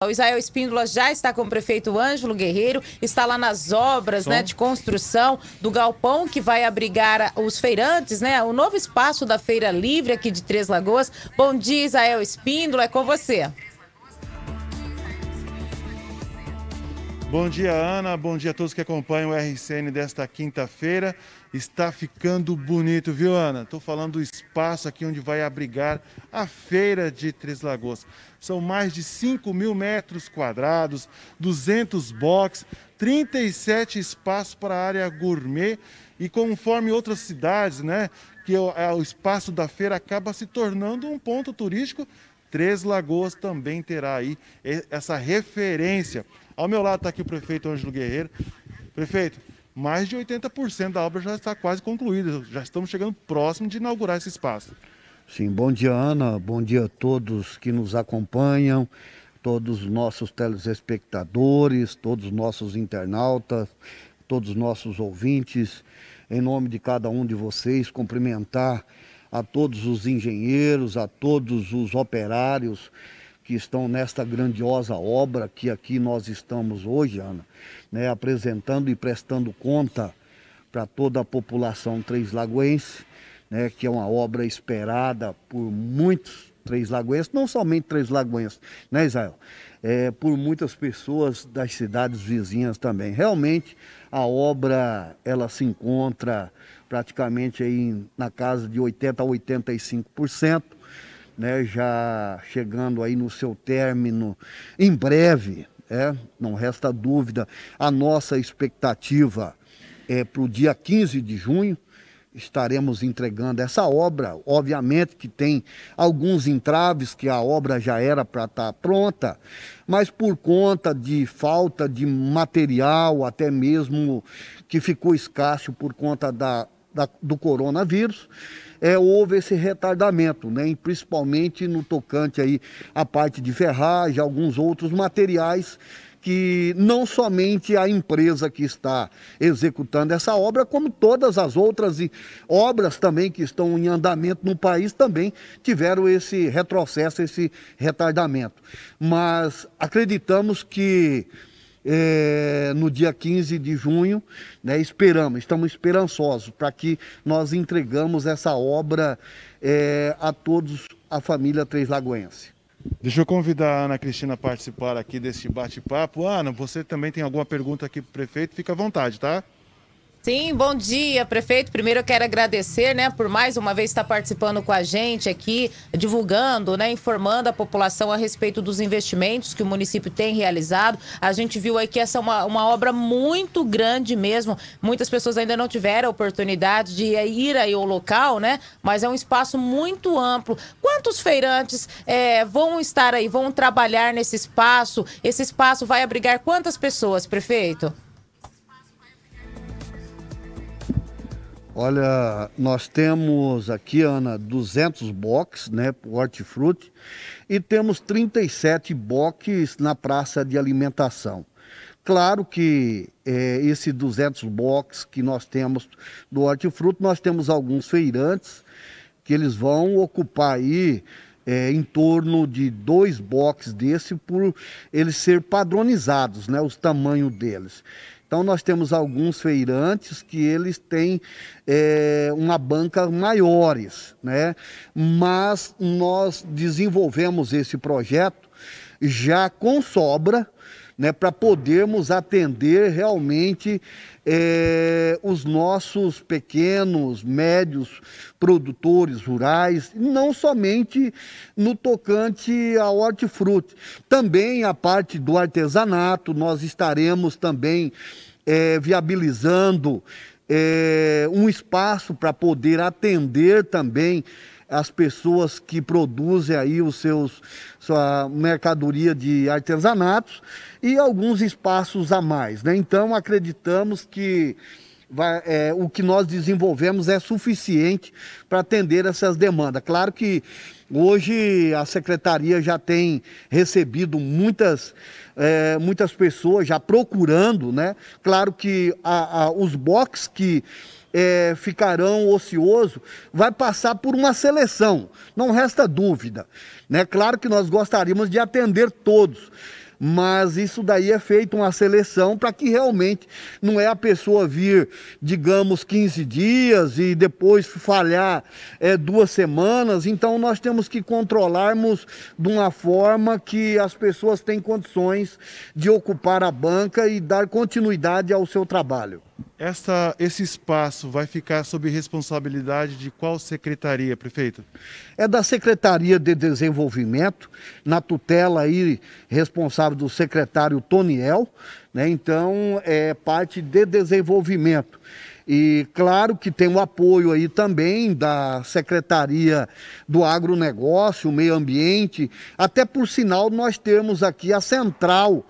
O Israel Espíndola já está com o prefeito Ângelo Guerreiro, está lá nas obras né, de construção do galpão que vai abrigar os feirantes, né? O novo espaço da Feira Livre aqui de Três Lagoas. Bom dia, Israel Espíndola, é com você. Bom dia, Ana. Bom dia a todos que acompanham o RCN desta quinta-feira. Está ficando bonito, viu, Ana? Estou falando do espaço aqui onde vai abrigar a feira de Três Lagoas. São mais de 5 mil metros quadrados, 200 boxes, 37 espaços para a área gourmet e conforme outras cidades, né, que o, é, o espaço da feira acaba se tornando um ponto turístico, Três Lagoas também terá aí essa referência. Ao meu lado está aqui o prefeito Ângelo Guerreiro. Prefeito, mais de 80% da obra já está quase concluída. Já estamos chegando próximo de inaugurar esse espaço. Sim, bom dia, Ana. Bom dia a todos que nos acompanham, todos os nossos telespectadores, todos os nossos internautas, todos os nossos ouvintes. Em nome de cada um de vocês, cumprimentar a todos os engenheiros, a todos os operários que estão nesta grandiosa obra que aqui nós estamos hoje, Ana, né, apresentando e prestando conta para toda a população três-lagoense, né, que é uma obra esperada por muitos três-lagoenses, não somente três-lagoenses, né, Israel? É, por muitas pessoas das cidades vizinhas também. Realmente, a obra, ela se encontra praticamente aí na casa de 80% a 85%, né, já chegando aí no seu término em breve, é, não resta dúvida, a nossa expectativa é para o dia 15 de junho, estaremos entregando essa obra. Obviamente que tem alguns entraves, que a obra já era para estar tá pronta, mas por conta de falta de material, até mesmo que ficou escasso por conta da da, do coronavírus, é, houve esse retardamento, né? principalmente no tocante aí à parte de ferragem, alguns outros materiais que não somente a empresa que está executando essa obra, como todas as outras obras também que estão em andamento no país também tiveram esse retrocesso, esse retardamento. Mas acreditamos que é, no dia 15 de junho, né, esperamos, estamos esperançosos para que nós entregamos essa obra é, a todos, a família Três Lagoense. Deixa eu convidar a Ana Cristina a participar aqui desse bate-papo. Ana, você também tem alguma pergunta aqui para o prefeito? Fica à vontade, tá? Sim, bom dia, prefeito. Primeiro eu quero agradecer, né, por mais uma vez estar participando com a gente aqui, divulgando, né, informando a população a respeito dos investimentos que o município tem realizado. A gente viu aí que essa é uma, uma obra muito grande mesmo. Muitas pessoas ainda não tiveram a oportunidade de ir aí ao local, né, mas é um espaço muito amplo. Quantos feirantes é, vão estar aí, vão trabalhar nesse espaço? Esse espaço vai abrigar quantas pessoas, prefeito? Olha, nós temos aqui, Ana, 200 boxes, né, hortifruti, e temos 37 boxes na praça de alimentação. Claro que é, esse 200 boxes que nós temos do hortifruti, nós temos alguns feirantes que eles vão ocupar aí é, em torno de dois boxes desse por eles ser padronizados, né, os tamanhos deles. Então nós temos alguns feirantes que eles têm é, uma banca maiores, né? Mas nós desenvolvemos esse projeto já com sobra né, para podermos atender realmente é, os nossos pequenos, médios produtores rurais, não somente no tocante à hortifruti. Também a parte do artesanato, nós estaremos também é, viabilizando é, um espaço para poder atender também as pessoas que produzem aí os seus sua mercadoria de artesanatos e alguns espaços a mais, né? Então acreditamos que Vai, é, o que nós desenvolvemos é suficiente para atender essas demandas. Claro que Hoje a secretaria já tem recebido muitas, é, muitas pessoas já procurando, né? Claro que a, a, os boxes que é, ficarão ocioso vai passar por uma seleção, não resta dúvida. Né? Claro que nós gostaríamos de atender todos, mas isso daí é feito uma seleção para que realmente não é a pessoa vir, digamos, 15 dias e depois falhar é, duas semanas. Então nós temos que controlarmos de uma forma que as pessoas têm condições de ocupar a banca e dar continuidade ao seu trabalho. Essa, esse espaço vai ficar sob responsabilidade de qual secretaria, prefeito? É da Secretaria de Desenvolvimento, na tutela aí responsável do secretário Toniel, né? Então é parte de desenvolvimento. E claro que tem o apoio aí também da Secretaria do Agronegócio, Meio Ambiente, até por sinal nós temos aqui a central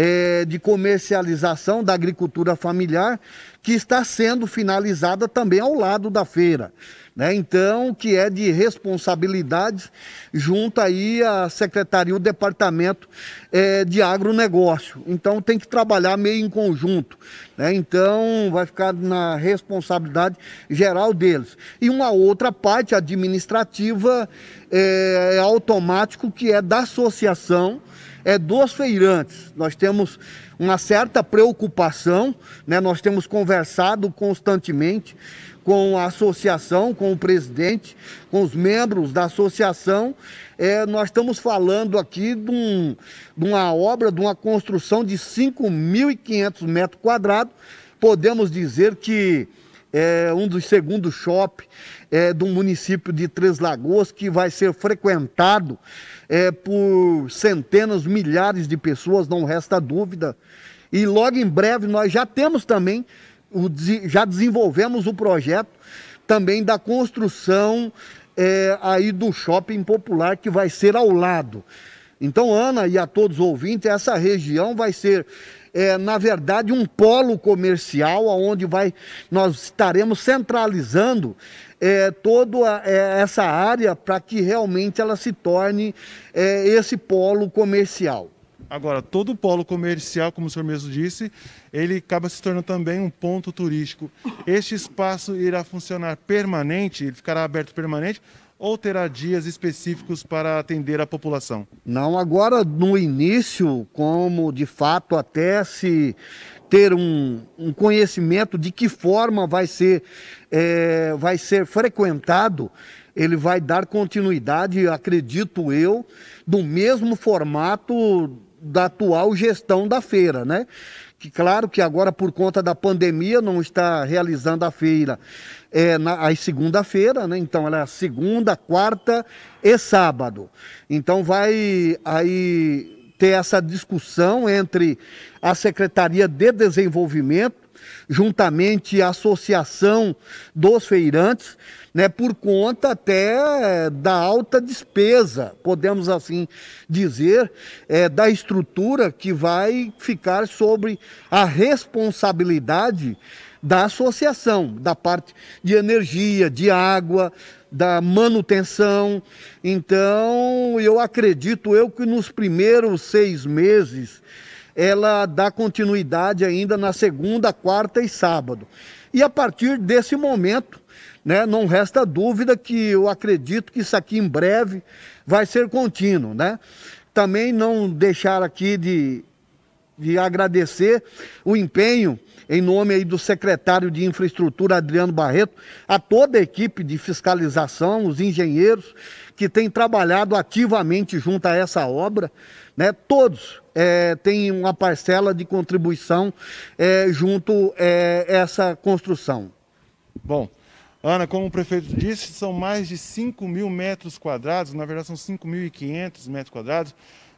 é, de comercialização da agricultura familiar, que está sendo finalizada também ao lado da feira. Né? Então, que é de responsabilidades junto aí à Secretaria, o Departamento é, de Agronegócio. Então, tem que trabalhar meio em conjunto. Né? Então, vai ficar na responsabilidade geral deles. E uma outra parte administrativa é, é automático, que é da associação é, dos feirantes. Nós temos uma certa preocupação, né? nós temos conversado constantemente com a associação, com o presidente, com os membros da associação. É, nós estamos falando aqui de, um, de uma obra, de uma construção de 5.500 metros quadrados. Podemos dizer que é um dos segundos shopping é, do município de Três Lagoas, que vai ser frequentado é, por centenas, milhares de pessoas, não resta dúvida. E logo em breve nós já temos também, o, já desenvolvemos o projeto também da construção é, aí do shopping popular que vai ser ao lado. Então, Ana e a todos os ouvintes, essa região vai ser, é, na verdade, um polo comercial, onde vai, nós estaremos centralizando é, toda é, essa área para que realmente ela se torne é, esse polo comercial. Agora, todo polo comercial, como o senhor mesmo disse, ele acaba se tornando também um ponto turístico. Este espaço irá funcionar permanente, ele ficará aberto permanente, ou terá dias específicos para atender a população? Não, agora no início, como de fato até se ter um, um conhecimento de que forma vai ser, é, vai ser frequentado, ele vai dar continuidade, acredito eu, do mesmo formato da atual gestão da feira, né? Que claro que agora por conta da pandemia não está realizando a feira é, na, às segunda-feira, né? Então ela é segunda, quarta e sábado. Então vai aí ter essa discussão entre a Secretaria de Desenvolvimento, juntamente a Associação dos Feirantes, né, por conta até eh, da alta despesa, podemos assim dizer, é, da estrutura que vai ficar sobre a responsabilidade da associação, da parte de energia, de água, da manutenção. Então, eu acredito eu que nos primeiros seis meses ela dá continuidade ainda na segunda, quarta e sábado. E a partir desse momento, né, não resta dúvida que eu acredito que isso aqui em breve vai ser contínuo, né? Também não deixar aqui de de agradecer o empenho em nome aí do secretário de infraestrutura Adriano Barreto, a toda a equipe de fiscalização, os engenheiros que têm trabalhado ativamente junto a essa obra, né? Todos é, têm uma parcela de contribuição é, junto é, essa construção. Bom, Ana, como o prefeito disse, são mais de 5 mil metros quadrados, na verdade são 5.500 metros quadrados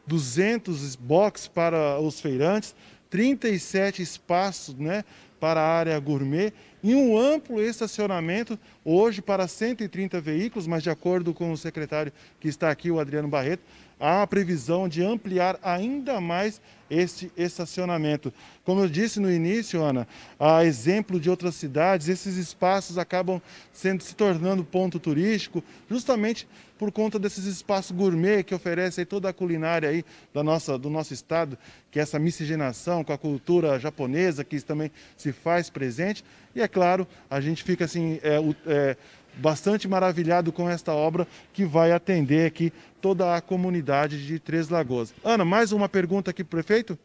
200 boxes para os feirantes, 37 espaços né, para a área gourmet e um amplo estacionamento hoje para 130 veículos, mas de acordo com o secretário que está aqui, o Adriano Barreto, há a previsão de ampliar ainda mais este estacionamento. Como eu disse no início, Ana, a exemplo de outras cidades, esses espaços acabam sendo se tornando ponto turístico, justamente por conta desses espaços gourmet que oferecem toda a culinária aí da nossa, do nosso estado, que é essa miscigenação com a cultura japonesa que também se faz presente. E é claro, a gente fica assim é, é, bastante maravilhado com esta obra que vai atender aqui toda a comunidade de Três Lagoas. Ana, mais uma pergunta aqui para o prefeito?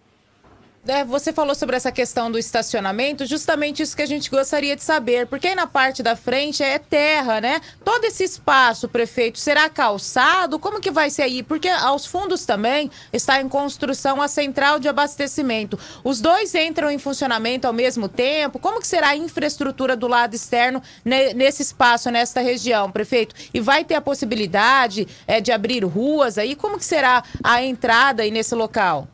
É, você falou sobre essa questão do estacionamento, justamente isso que a gente gostaria de saber, porque aí na parte da frente é terra, né? Todo esse espaço, prefeito, será calçado? Como que vai ser aí? Porque aos fundos também está em construção a central de abastecimento. Os dois entram em funcionamento ao mesmo tempo. Como que será a infraestrutura do lado externo nesse espaço, nesta região, prefeito? E vai ter a possibilidade é, de abrir ruas aí? Como que será a entrada aí nesse local?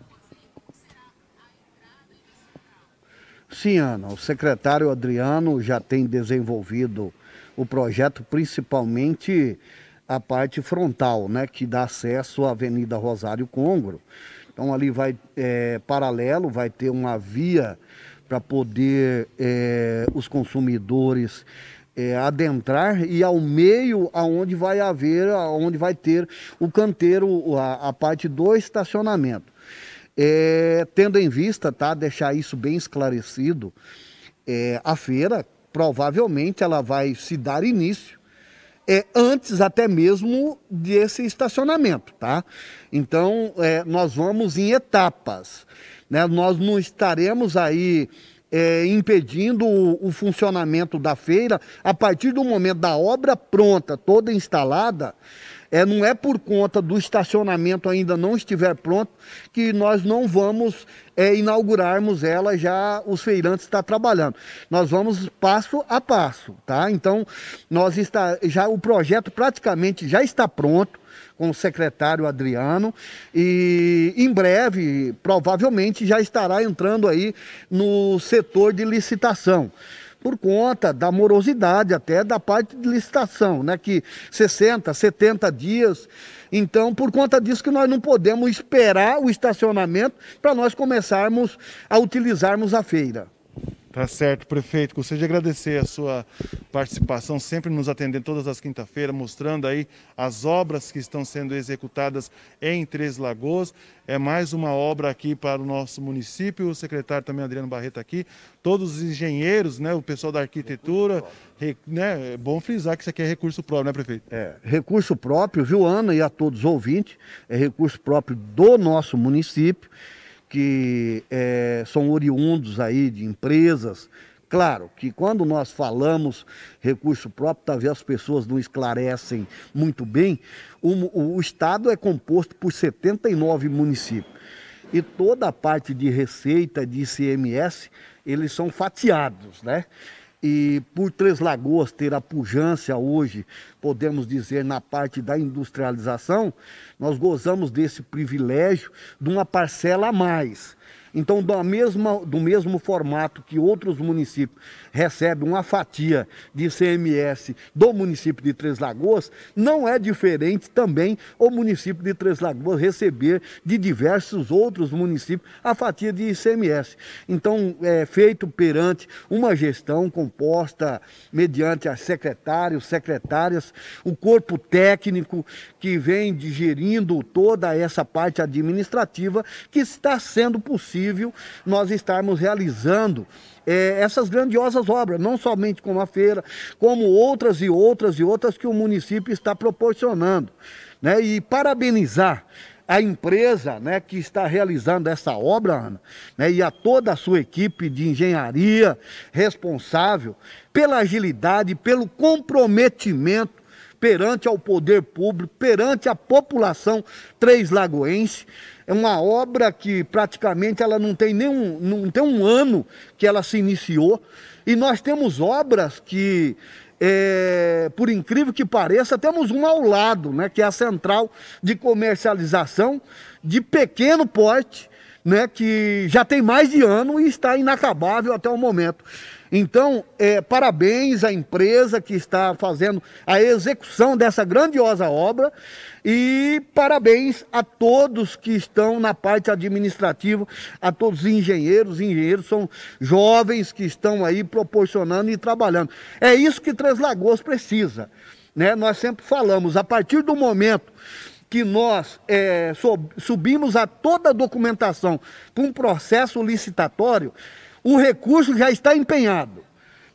Sim, Ana, o secretário Adriano já tem desenvolvido o projeto, principalmente a parte frontal, né, que dá acesso à Avenida Rosário Congro. Então ali vai é, paralelo, vai ter uma via para poder é, os consumidores é, adentrar e ao meio aonde vai haver, aonde vai ter o canteiro, a, a parte do estacionamento. É, tendo em vista, tá, deixar isso bem esclarecido, é, a feira provavelmente ela vai se dar início é, antes até mesmo desse estacionamento, tá? Então é, nós vamos em etapas, né? Nós não estaremos aí é, impedindo o, o, funcionamento da feira a partir do momento da obra pronta, toda instalada. É, não é por conta do estacionamento ainda não estiver pronto que nós não vamos é, inaugurarmos ela já os feirantes está trabalhando. Nós vamos passo a passo, tá? Então nós está já o projeto praticamente já está pronto com o secretário Adriano e em breve provavelmente já estará entrando aí no setor de licitação por conta da morosidade, até da parte de licitação, né? Que 60, 70 dias. Então, por conta disso que nós não podemos esperar o estacionamento para nós começarmos a utilizarmos a feira. Tá certo, prefeito. Gostaria de agradecer a sua participação, sempre nos atendendo todas as quinta-feiras, mostrando aí as obras que estão sendo executadas em Três Lagoas. É mais uma obra aqui para o nosso município. O secretário também, Adriano Barreto, aqui. Todos os engenheiros, né, o pessoal da arquitetura. Re, né, é bom frisar que isso aqui é recurso próprio, né, prefeito? É, recurso próprio, viu, Ana, e a todos os ouvintes. É recurso próprio do nosso município que é, são oriundos aí de empresas. Claro que quando nós falamos recurso próprio, talvez as pessoas não esclarecem muito bem. O, o Estado é composto por 79 municípios. E toda a parte de receita de ICMS, eles são fatiados, né? E por Três Lagoas ter a pujança hoje, podemos dizer, na parte da industrialização, nós gozamos desse privilégio de uma parcela a mais. Então, do mesmo, do mesmo formato que outros municípios recebem uma fatia de ICMS do município de Três Lagoas, não é diferente também o município de Três Lagoas receber de diversos outros municípios a fatia de ICMS. Então, é feito perante uma gestão composta mediante as secretários, secretárias, o corpo técnico que vem digerindo toda essa parte administrativa que está sendo possível possível nós estarmos realizando é, essas grandiosas obras, não somente como a feira, como outras e outras e outras que o município está proporcionando. Né? E parabenizar a empresa né, que está realizando essa obra, Ana, né, e a toda a sua equipe de engenharia responsável pela agilidade, pelo comprometimento perante ao poder público, perante a população três lagoense. É uma obra que praticamente ela não tem nenhum, não tem um ano que ela se iniciou. E nós temos obras que é, por incrível que pareça, temos uma ao lado, né, que é a central de comercialização de pequeno porte, né, que já tem mais de ano e está inacabável até o momento. Então, é, parabéns à empresa que está fazendo a execução dessa grandiosa obra e parabéns a todos que estão na parte administrativa, a todos os engenheiros. engenheiros são jovens que estão aí proporcionando e trabalhando. É isso que Três Lagoas precisa. Né? Nós sempre falamos, a partir do momento que nós é, subimos a toda a documentação para um processo licitatório, o recurso já está empenhado.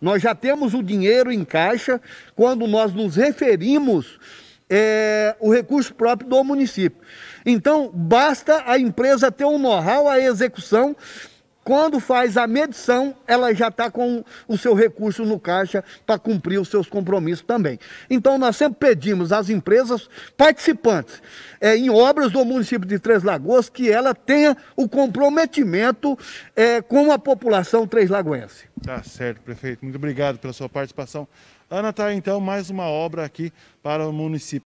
Nós já temos o dinheiro em caixa quando nós nos referimos é, o recurso próprio do município. Então, basta a empresa ter um know-how, a execução quando faz a medição, ela já está com o seu recurso no caixa para cumprir os seus compromissos também. Então, nós sempre pedimos às empresas participantes é, em obras do município de Três Lagoas que ela tenha o comprometimento é, com a população três-lagoense. Tá certo, prefeito. Muito obrigado pela sua participação. Ana, está então mais uma obra aqui para o município.